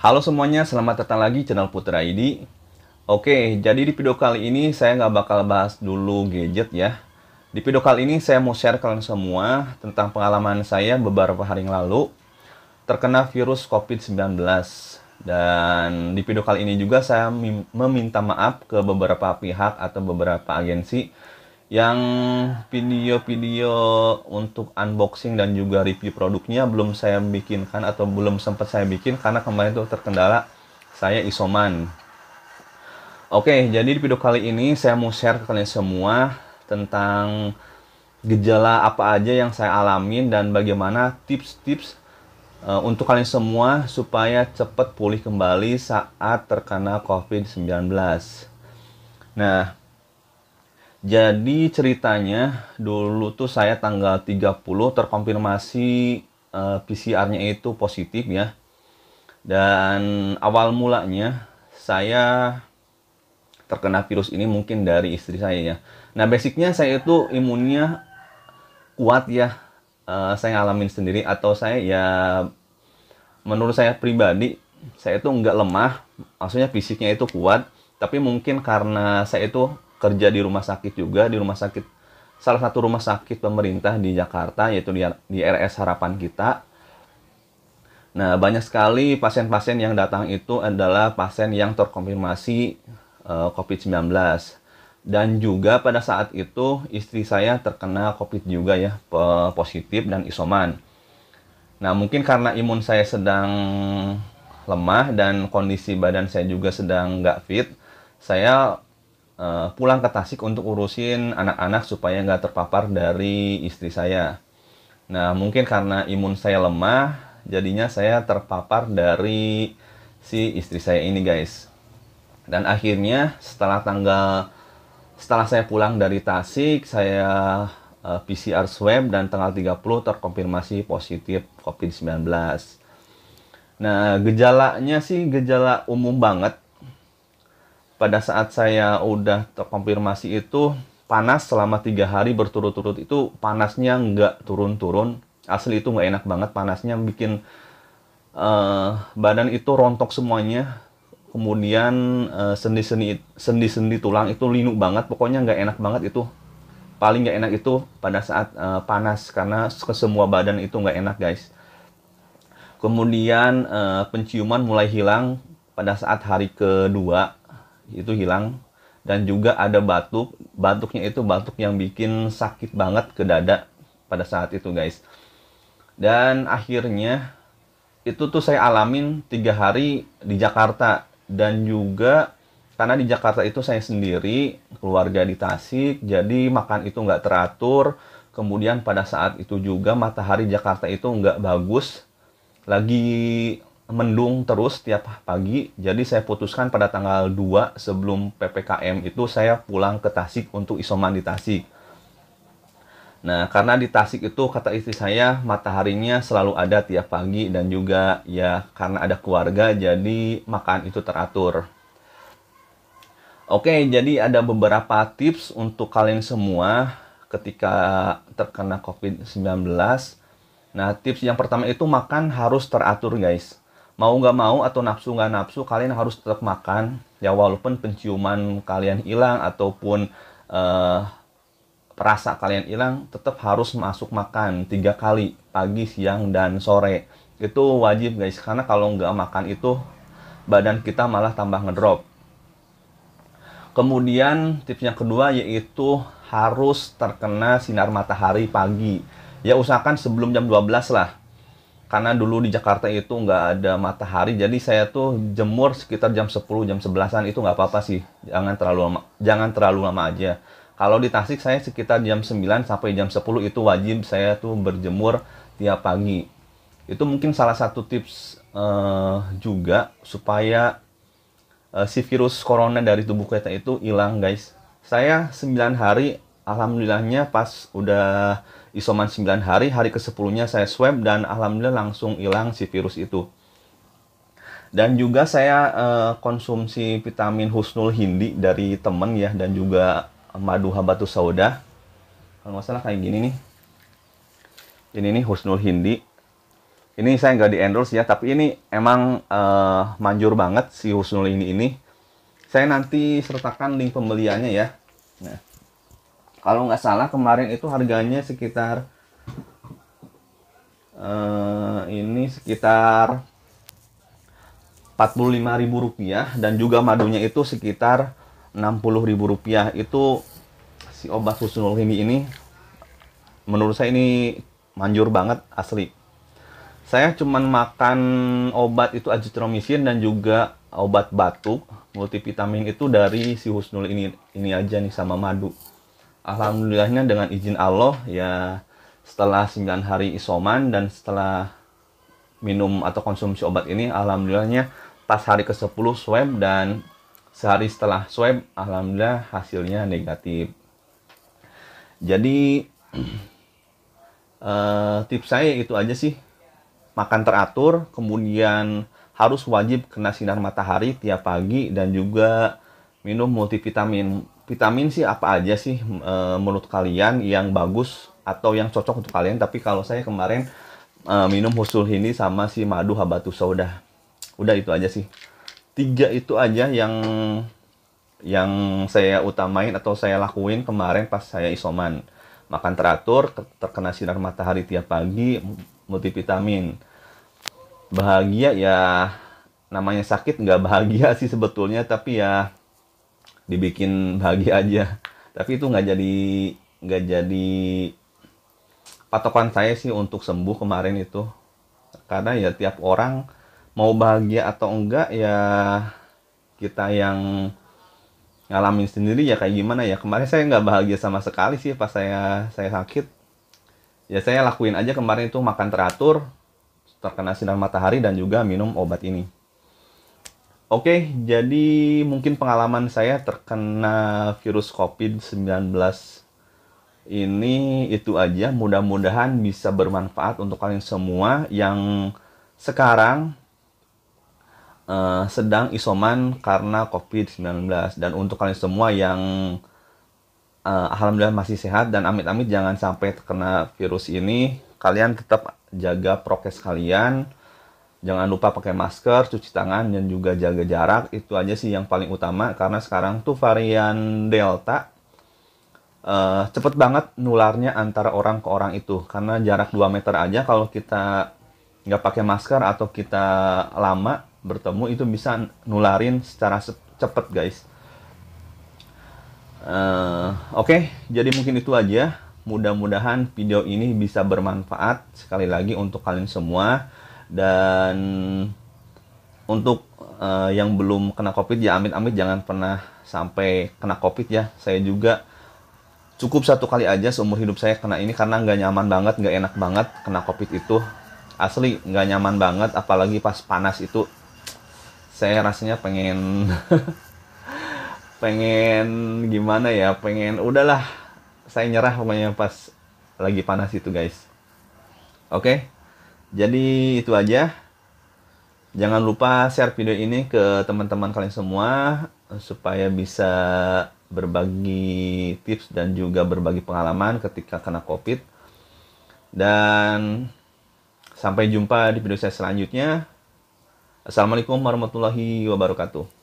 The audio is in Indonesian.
Halo semuanya, selamat datang lagi channel Putra ID. Oke, jadi di video kali ini saya nggak bakal bahas dulu gadget ya. Di video kali ini saya mau share kalian semua tentang pengalaman saya beberapa hari yang lalu terkena virus COVID-19. Dan di video kali ini juga saya meminta maaf ke beberapa pihak atau beberapa agensi yang video-video untuk unboxing dan juga review produknya belum saya bikinkan atau belum sempat saya bikin karena kemarin itu terkendala saya isoman. Oke, jadi di video kali ini saya mau share ke kalian semua tentang gejala apa aja yang saya alamin dan bagaimana tips-tips eh, untuk kalian semua supaya cepat pulih kembali saat terkena COVID-19. Nah, jadi ceritanya dulu tuh saya tanggal 30 terkonfirmasi uh, eh, PCR-nya itu positif ya. Dan awal mulanya saya terkena virus ini mungkin dari istri saya ya. Nah basicnya saya itu imunnya kuat ya. Uh, saya ngalamin sendiri atau saya ya menurut saya pribadi saya itu nggak lemah. Maksudnya fisiknya itu kuat. Tapi mungkin karena saya itu kerja di rumah sakit juga di rumah sakit salah satu rumah sakit pemerintah di Jakarta yaitu di, di RS Harapan Kita. Nah, banyak sekali pasien-pasien yang datang itu adalah pasien yang terkonfirmasi uh, eh, COVID-19. Dan juga pada saat itu istri saya terkena COVID juga ya, positif dan isoman. Nah, mungkin karena imun saya sedang lemah dan kondisi badan saya juga sedang nggak fit, saya uh, pulang ke Tasik untuk urusin anak-anak supaya nggak terpapar dari istri saya. Nah, mungkin karena imun saya lemah, jadinya saya terpapar dari si istri saya ini, guys. Dan akhirnya setelah tanggal setelah saya pulang dari Tasik, saya uh, eh, PCR swab dan tanggal 30 terkonfirmasi positif COVID-19. Nah, gejalanya sih gejala umum banget pada saat saya udah terkonfirmasi itu panas selama tiga hari berturut-turut itu panasnya nggak turun-turun asli itu nggak enak banget panasnya bikin uh, badan itu rontok semuanya kemudian sendi eh, sendi-sendi sendi-sendi tulang itu linu banget pokoknya nggak enak banget itu paling nggak enak itu pada saat uh, panas karena ke semua badan itu nggak enak guys kemudian uh, penciuman mulai hilang pada saat hari kedua itu hilang dan juga ada batuk batuknya itu batuk yang bikin sakit banget ke dada pada saat itu guys dan akhirnya itu tuh saya alamin tiga hari di Jakarta dan juga karena di Jakarta itu saya sendiri keluarga di Tasik jadi makan itu nggak teratur kemudian pada saat itu juga matahari Jakarta itu nggak bagus lagi mendung terus tiap pagi. Jadi saya putuskan pada tanggal 2 sebelum PPKM itu saya pulang ke Tasik untuk isoman di Tasik. Nah, karena di Tasik itu kata istri saya mataharinya selalu ada tiap pagi dan juga ya karena ada keluarga jadi makan itu teratur. Oke, jadi ada beberapa tips untuk kalian semua ketika terkena COVID-19. Nah, tips yang pertama itu makan harus teratur, guys mau nggak mau atau nafsu nggak nafsu kalian harus tetap makan ya walaupun penciuman kalian hilang ataupun uh, perasa kalian hilang tetap harus masuk makan tiga kali pagi siang dan sore itu wajib guys karena kalau nggak makan itu badan kita malah tambah ngedrop kemudian tips yang kedua yaitu harus terkena sinar matahari pagi ya usahakan sebelum jam 12 lah karena dulu di Jakarta itu nggak ada matahari jadi saya tuh jemur sekitar jam 10 jam 11an itu nggak apa-apa sih jangan terlalu lama, jangan terlalu lama aja kalau di Tasik saya sekitar jam 9 sampai jam 10 itu wajib saya tuh berjemur tiap pagi itu mungkin salah satu tips uh, juga supaya uh, si virus corona dari tubuh kita itu hilang guys saya 9 hari alhamdulillahnya pas udah isoman 9 hari, hari ke-10-nya saya swab dan alhamdulillah langsung hilang si virus itu. Dan juga saya uh, konsumsi vitamin Husnul Hindi dari temen ya dan juga madu habatus sauda. Kalau nggak salah kayak gini nih. Ini nih Husnul Hindi. Ini saya nggak di endorse ya, tapi ini emang uh, manjur banget si Husnul ini ini. Saya nanti sertakan link pembeliannya ya. Nah kalau nggak salah kemarin itu harganya sekitar uh, ini sekitar 45.000 rupiah dan juga madunya itu sekitar 60.000 rupiah itu si obat Husnul ini ini menurut saya ini manjur banget asli saya cuman makan obat itu azitromisin dan juga obat batuk multivitamin itu dari si Husnul ini ini aja nih sama madu alhamdulillahnya dengan izin Allah ya setelah 9 hari isoman dan setelah minum atau konsumsi obat ini alhamdulillahnya pas hari ke-10 swab dan sehari setelah swab alhamdulillah hasilnya negatif. Jadi eh, tips saya itu aja sih makan teratur kemudian harus wajib kena sinar matahari tiap pagi dan juga minum multivitamin. Vitamin sih apa aja sih e, menurut kalian yang bagus atau yang cocok untuk kalian? Tapi kalau saya kemarin e, minum husul ini sama si madu habatus soda. Udah itu aja sih. Tiga itu aja yang yang saya utamain atau saya lakuin kemarin pas saya isoman. Makan teratur, terkena sinar matahari tiap pagi, multivitamin. Bahagia ya namanya sakit nggak bahagia sih sebetulnya tapi ya dibikin bahagia aja tapi itu nggak jadi nggak jadi patokan saya sih untuk sembuh kemarin itu karena ya tiap orang mau bahagia atau enggak ya kita yang ngalamin sendiri ya kayak gimana ya kemarin saya nggak bahagia sama sekali sih pas saya saya sakit ya saya lakuin aja kemarin itu makan teratur terkena sinar matahari dan juga minum obat ini Oke, jadi mungkin pengalaman saya terkena virus COVID-19 ini itu aja. Mudah-mudahan bisa bermanfaat untuk kalian semua yang sekarang uh, sedang isoman karena COVID-19. Dan untuk kalian semua yang uh, alhamdulillah masih sehat dan amit-amit jangan sampai terkena virus ini, kalian tetap jaga prokes kalian jangan lupa pakai masker, cuci tangan, dan juga jaga jarak. Itu aja sih yang paling utama karena sekarang tuh varian Delta uh, cepet banget nularnya antara orang ke orang itu karena jarak 2 meter aja kalau kita nggak pakai masker atau kita lama bertemu itu bisa nularin secara cepet guys. Uh, Oke, okay, jadi mungkin itu aja. Mudah-mudahan video ini bisa bermanfaat sekali lagi untuk kalian semua dan untuk uh, yang belum kena covid ya amit-amit jangan pernah sampai kena covid ya saya juga cukup satu kali aja seumur hidup saya kena ini karena nggak nyaman banget nggak enak banget kena covid itu asli nggak nyaman banget apalagi pas panas itu saya rasanya pengen pengen gimana ya pengen udahlah saya nyerah pokoknya pas lagi panas itu guys oke okay? Jadi itu aja. Jangan lupa share video ini ke teman-teman kalian semua supaya bisa berbagi tips dan juga berbagi pengalaman ketika kena COVID. Dan sampai jumpa di video saya selanjutnya. Assalamualaikum warahmatullahi wabarakatuh.